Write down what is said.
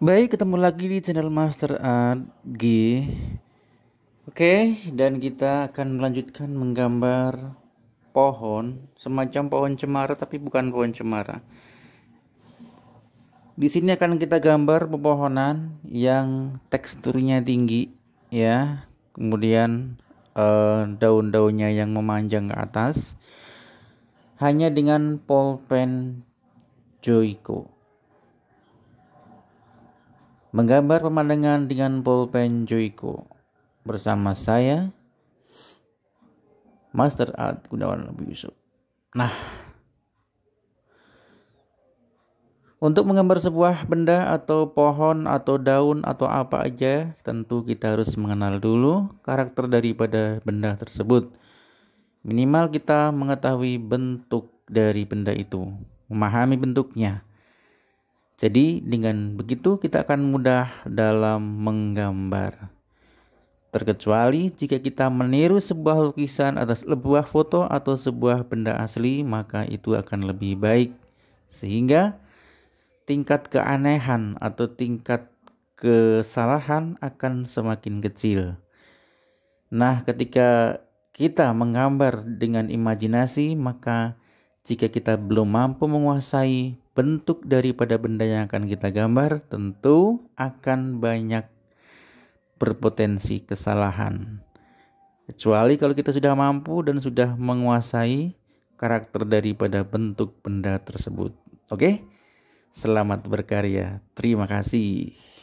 Baik, ketemu lagi di channel Master Art G. Oke, dan kita akan melanjutkan menggambar pohon, semacam pohon cemara tapi bukan pohon cemara. Di sini akan kita gambar pepohonan yang teksturnya tinggi ya. Kemudian eh, daun-daunnya yang memanjang ke atas. Hanya dengan polpen Joico menggambar pemandangan dengan pulpen Joico bersama saya Master Art Gunawan Abu Yusuf. Nah, Untuk menggambar sebuah benda atau pohon atau daun atau apa aja, tentu kita harus mengenal dulu karakter daripada benda tersebut. Minimal kita mengetahui bentuk dari benda itu, memahami bentuknya. Jadi dengan begitu kita akan mudah dalam menggambar. Terkecuali jika kita meniru sebuah lukisan atau sebuah foto atau sebuah benda asli, maka itu akan lebih baik. Sehingga tingkat keanehan atau tingkat kesalahan akan semakin kecil. Nah, ketika kita menggambar dengan imajinasi, maka jika kita belum mampu menguasai bentuk daripada benda yang akan kita gambar, tentu akan banyak berpotensi kesalahan. Kecuali kalau kita sudah mampu dan sudah menguasai karakter daripada bentuk benda tersebut. Oke, selamat berkarya. Terima kasih.